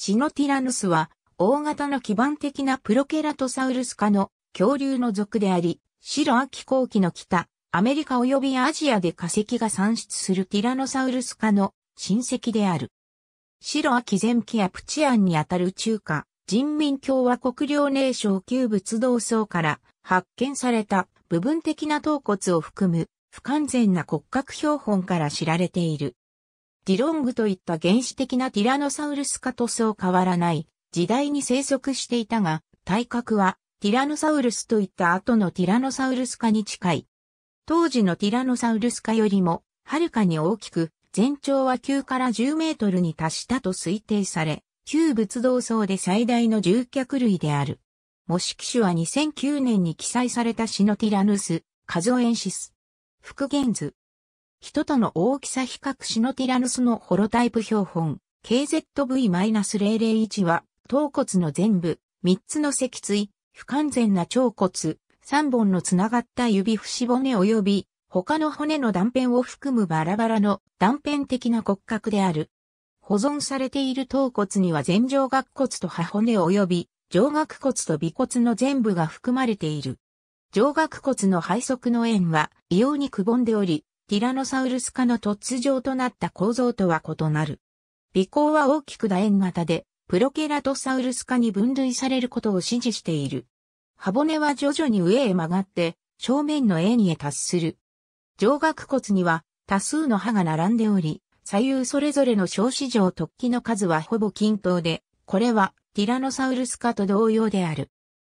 シノティラヌスは、大型の基盤的なプロケラトサウルス科の恐竜の属であり、白亜紀後期の北、アメリカ及びアジアで化石が産出するティラノサウルス科の親戚である。白亜紀前期やプチアンにあたる中華、人民共和国領年省旧仏道層から発見された部分的な頭骨を含む不完全な骨格標本から知られている。ディロングといった原始的なティラノサウルス科とそう変わらない時代に生息していたが、体格はティラノサウルスといった後のティラノサウルス科に近い。当時のティラノサウルス科よりも、はるかに大きく、全長は9から10メートルに達したと推定され、旧仏道層で最大の獣脚類である。模式種は2009年に記載された死のティラヌス、カゾエンシス。復元図。人との大きさ比較シノティラヌスのホロタイプ標本 KZV-001 は頭骨の全部、3つの脊椎、不完全な腸骨、3本のつながった指節骨及び他の骨の断片を含むバラバラの断片的な骨格である。保存されている頭骨には前上顎骨と歯骨及び上顎骨と尾骨の全部が含まれている。上顎骨の背側の円は異様にくぼんでおり、ティラノサウルス科の突如となった構造とは異なる。尾行は大きく楕円型で、プロケラトサウルス科に分類されることを指示している。歯骨は徐々に上へ曲がって、正面の円へ達する。上顎骨には多数の歯が並んでおり、左右それぞれの小市場突起の数はほぼ均等で、これはティラノサウルス科と同様である。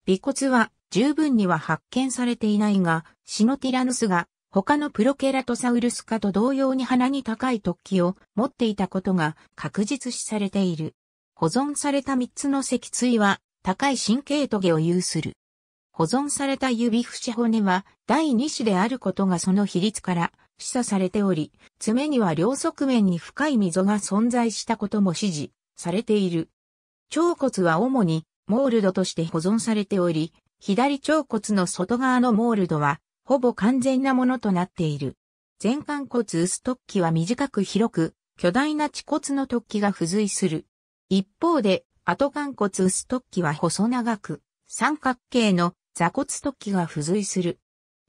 尾骨は十分には発見されていないが、シノティラノスが他のプロケラトサウルス科と同様に鼻に高い突起を持っていたことが確実視されている。保存された3つの脊椎は高い神経棘を有する。保存された指節骨は第2子であることがその比率から示唆されており、爪には両側面に深い溝が存在したことも指示されている。腸骨は主にモールドとして保存されており、左腸骨の外側のモールドはほぼ完全なものとなっている。前冠骨薄突起は短く広く、巨大な恥骨の突起が付随する。一方で、後冠骨薄突起は細長く、三角形の座骨突起が付随する。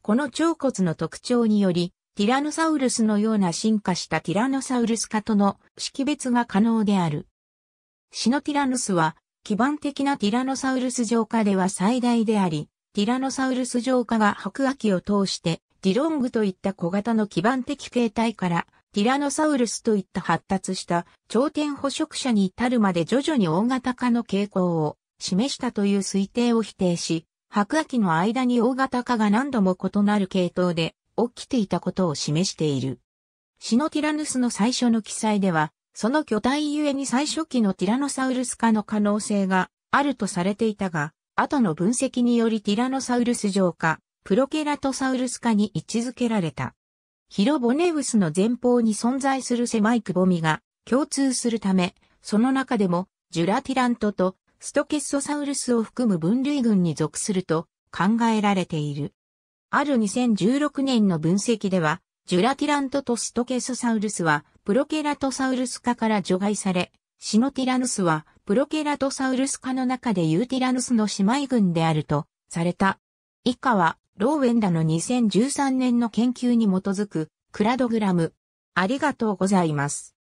この腸骨の特徴により、ティラノサウルスのような進化したティラノサウルス科との識別が可能である。シノティラノスは、基盤的なティラノサウルス上下では最大であり、ティラノサウルス浄化が白亜紀を通して、ディロングといった小型の基盤的形態から、ティラノサウルスといった発達した頂点捕食者に至るまで徐々に大型化の傾向を示したという推定を否定し、白亜紀の間に大型化が何度も異なる系統で起きていたことを示している。シノティラヌスの最初の記載では、その巨体ゆえに最初期のティラノサウルス化の可能性があるとされていたが、後の分析によりティラノサウルス上か、プロケラトサウルス科に位置づけられた。ヒロボネウスの前方に存在する狭いくぼみが共通するため、その中でもジュラティラントとストケッソサウルスを含む分類群に属すると考えられている。ある2016年の分析では、ジュラティラントとストケッソサウルスはプロケラトサウルス科から除外され、シノティラヌスはプロケラトサウルス科の中でユーティラヌスの姉妹群であるとされた。以下は、ローウェンダの2013年の研究に基づく、クラドグラム。ありがとうございます。